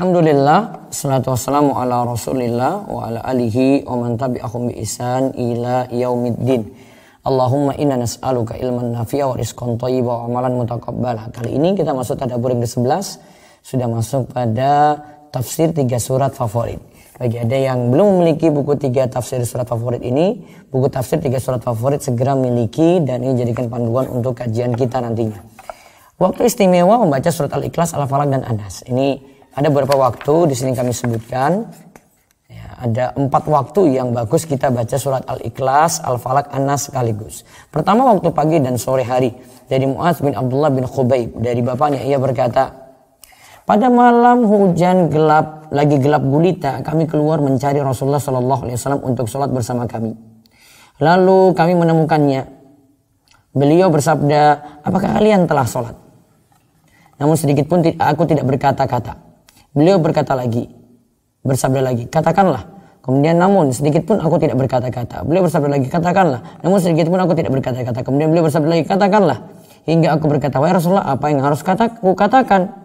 Alhamdulillah, salatu wassalamu ala rasulillah wa ala alihi wa man tabi'ahum bi isan ila yaumiddin. Allahumma inna nas'aluka ilman nafi'a wa rizqan thayyiba wa amalan mutakabbala. Kali ini kita masuk pada yang ke-11, sudah masuk pada tafsir tiga surat favorit. Bagi ada yang belum memiliki buku tiga tafsir surat favorit ini, buku tafsir tiga surat favorit segera miliki dan ini jadikan panduan untuk kajian kita nantinya. Waktu istimewa membaca surat Al-Ikhlas, Al-Falaq, dan Anas. Ini ada beberapa waktu di sini kami sebutkan ya, ada empat waktu yang bagus kita baca surat Al-Ikhlas, Al-Falak, anas sekaligus. Pertama waktu pagi dan sore hari dari Muaz bin Abdullah bin Khubaib dari bapaknya ia berkata, pada malam hujan gelap lagi gelap gulita kami keluar mencari Rasulullah Shallallahu Alaihi Wasallam untuk sholat bersama kami. Lalu kami menemukannya. Beliau bersabda, apakah kalian telah sholat? Namun sedikit pun aku tidak berkata-kata. Beliau berkata lagi, bersabda lagi, katakanlah. Kemudian namun sedikit pun aku tidak berkata-kata. Beliau bersabda lagi, katakanlah. Namun sedikit pun aku tidak berkata-kata. Kemudian beliau bersabda lagi, katakanlah. Hingga aku berkata, wahai Rasulullah, apa yang harus kataku katakan?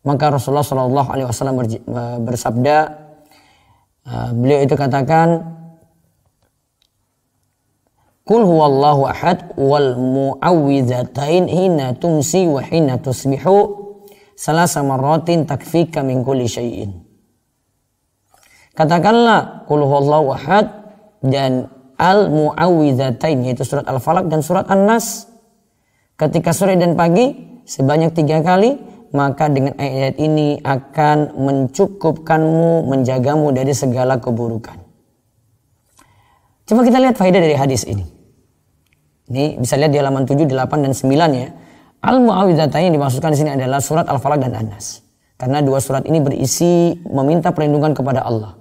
Maka Rasulullah Shallallahu Alaihi Wasallam e, bersabda, e, beliau itu katakan, kulhu allahu ahad wal mu'awwidzatain hina tumsi wa hina tusbihu salah sama rotin takfika min kulli syai'in. Katakanlah qul huwallahu ahad dan al muawwidzatain yaitu surat al falak dan surat an-nas ketika sore dan pagi sebanyak tiga kali maka dengan ayat ini akan mencukupkanmu menjagamu dari segala keburukan coba kita lihat faedah dari hadis ini ini bisa lihat di halaman 7, 8, dan 9 ya Al Muawwidzatain yang dimaksudkan di sini adalah surat Al Falaq dan Anas, Karena dua surat ini berisi meminta perlindungan kepada Allah.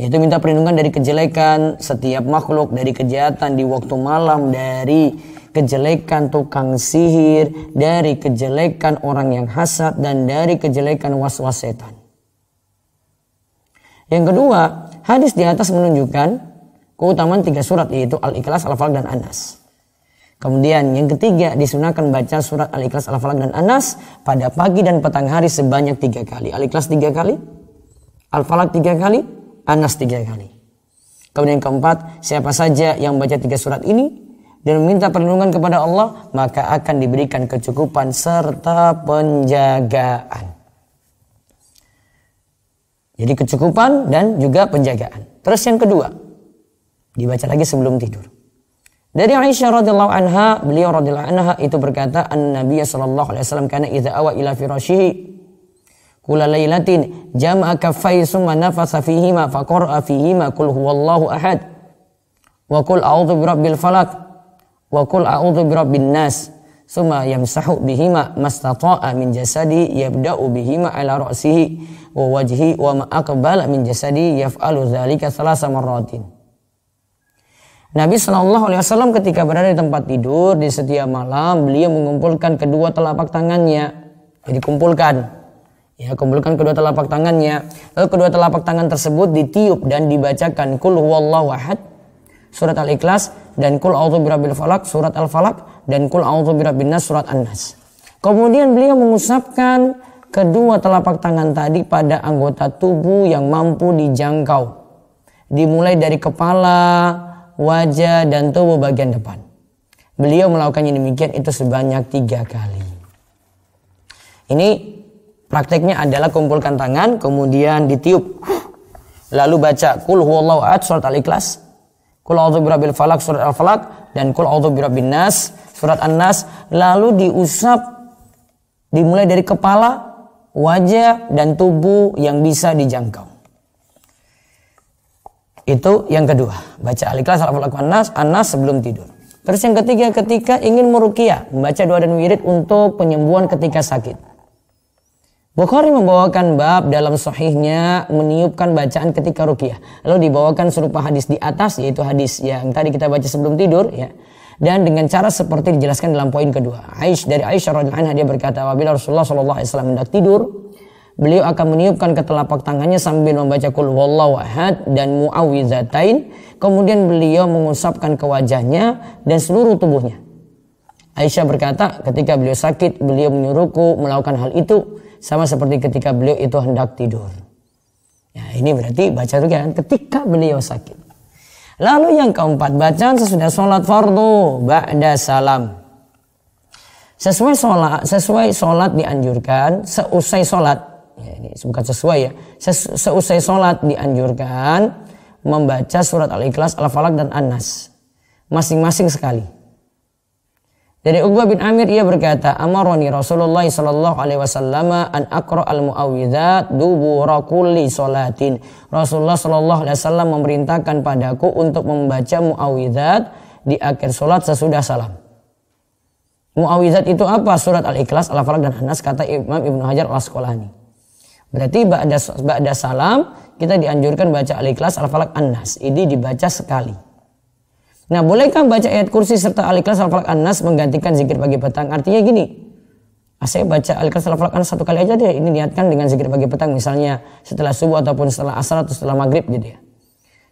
Yaitu minta perlindungan dari kejelekan setiap makhluk, dari kejahatan di waktu malam, dari kejelekan tukang sihir, dari kejelekan orang yang hasad, dan dari kejelekan was-was setan. Yang kedua, hadis di atas menunjukkan keutamaan tiga surat yaitu Al-Ikhlas, Al-Falaq, dan an Kemudian yang ketiga disunahkan baca surat Al-Ikhlas Al-Falaq dan Anas pada pagi dan petang hari sebanyak tiga kali. Al-Ikhlas tiga kali, Al-Falaq tiga kali, Anas tiga kali. Kemudian yang keempat, siapa saja yang baca tiga surat ini dan meminta perlindungan kepada Allah, maka akan diberikan kecukupan serta penjagaan. Jadi kecukupan dan juga penjagaan. Terus yang kedua, dibaca lagi sebelum tidur. Dari Aisyah radhiyallahu anha, beliau radhiyallahu anha itu berkata, "An-Nabiy sallallahu alaihi wasallam kana idza awa ila firashihi kula lailatin jama'a kaffai summa nafasa faqara fihi ma qul huwallahu ahad wa qul a'udzu birabbil falaq wa qul a'udzu birabbin nas summa yamsahu bihima mastata'a min jasadi yabda'u bihima ala ra'sihi wa wajhi wa ma aqbala min jasadi yaf'alu dzalika thalatha marratin." Nabi Shallallahu Alaihi Wasallam ketika berada di tempat tidur di setiap malam beliau mengumpulkan kedua telapak tangannya, jadi ya, kumpulkan Ya, kumpulkan kedua telapak tangannya. Lalu kedua telapak tangan tersebut ditiup dan dibacakan kul huwallahu ahad surat Al-Ikhlas dan kul auzu birabbil falak surat al falak dan kul auzu birabbin nas surat An-Nas. Kemudian beliau mengusapkan kedua telapak tangan tadi pada anggota tubuh yang mampu dijangkau. Dimulai dari kepala, wajah, dan tubuh bagian depan. Beliau melakukannya demikian itu sebanyak tiga kali. Ini prakteknya adalah kumpulkan tangan, kemudian ditiup. Lalu baca kul huwallahu ahad surat al-ikhlas, kul a'udzu birabbil falak surat al-falak, dan kul a'udzu birabbin nas surat an-nas. Lalu diusap dimulai dari kepala, wajah, dan tubuh yang bisa dijangkau. Itu yang kedua, baca Al-Ikhlas Nas, Anas sebelum tidur. Terus yang ketiga, ketika ingin merukia, membaca doa dan wirid untuk penyembuhan ketika sakit. Bukhari membawakan bab dalam sahihnya meniupkan bacaan ketika rukiah. Lalu dibawakan serupa hadis di atas yaitu hadis yang tadi kita baca sebelum tidur ya. Dan dengan cara seperti dijelaskan dalam poin kedua. Aish dari Aisyah radhiyallahu anha dia berkata, "Apabila Rasulullah sallallahu alaihi wasallam hendak tidur, beliau akan meniupkan ke telapak tangannya sambil membaca kul wallahu ahad dan muawizatain kemudian beliau mengusapkan ke wajahnya dan seluruh tubuhnya Aisyah berkata ketika beliau sakit beliau menyuruhku melakukan hal itu sama seperti ketika beliau itu hendak tidur ya ini berarti baca kan ketika beliau sakit lalu yang keempat bacaan sesudah sholat fardu ba'da salam sesuai sholat sesuai sholat dianjurkan seusai sholat ya, ini bukan sesuai ya seusai sholat dianjurkan membaca surat al-ikhlas al-falak dan an-nas masing-masing sekali dari Uqbah bin Amir ia berkata, "Amaroni Rasulullah sallallahu alaihi wasallam an aqra al-muawwidzat dubura kulli salatin." Rasulullah sallallahu alaihi wasallam memerintahkan padaku untuk membaca muawwidzat di akhir salat sesudah salam. Muawwidzat itu apa? Surat Al-Ikhlas, Al-Falaq dan Anas kata Imam Ibnu Hajar Al-Asqalani. Berarti ba'da, ba'da salam kita dianjurkan baca Al-Ikhlas, al falak An-Nas. Ini dibaca sekali. Nah, bolehkah baca ayat kursi serta Al-Ikhlas, al falak An-Nas menggantikan zikir pagi petang? Artinya gini, ah, saya baca Al-Ikhlas, al satu kali aja deh. Ini niatkan dengan zikir pagi petang misalnya setelah subuh ataupun setelah asar atau setelah maghrib gitu ya.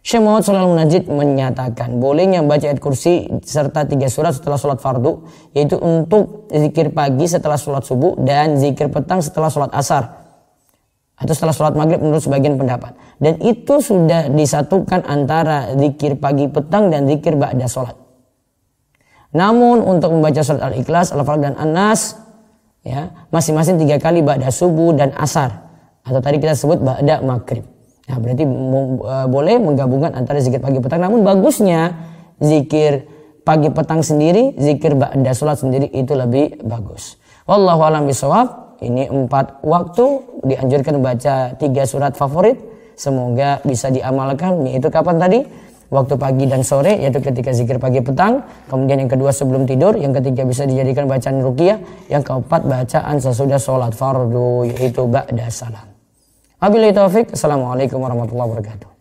Syekh Muhammad Shalal Najid menyatakan bolehnya baca ayat kursi serta tiga surat setelah sholat fardu yaitu untuk zikir pagi setelah sholat subuh dan zikir petang setelah sholat asar atau setelah sholat maghrib menurut sebagian pendapat. Dan itu sudah disatukan antara zikir pagi petang dan zikir ba'da sholat. Namun untuk membaca surat Al-Ikhlas, Al-Falaq dan an ya, masing-masing tiga kali ba'da subuh dan asar. Atau tadi kita sebut ba'da maghrib. Nah berarti e, boleh menggabungkan antara zikir pagi petang. Namun bagusnya zikir pagi petang sendiri, zikir ba'da sholat sendiri itu lebih bagus. Wallahu a'lam ini empat waktu dianjurkan baca tiga surat favorit semoga bisa diamalkan yaitu kapan tadi waktu pagi dan sore yaitu ketika zikir pagi petang kemudian yang kedua sebelum tidur yang ketiga bisa dijadikan bacaan rukiah yang keempat bacaan sesudah sholat fardu yaitu ba'da salam wabillahi taufik assalamualaikum warahmatullahi wabarakatuh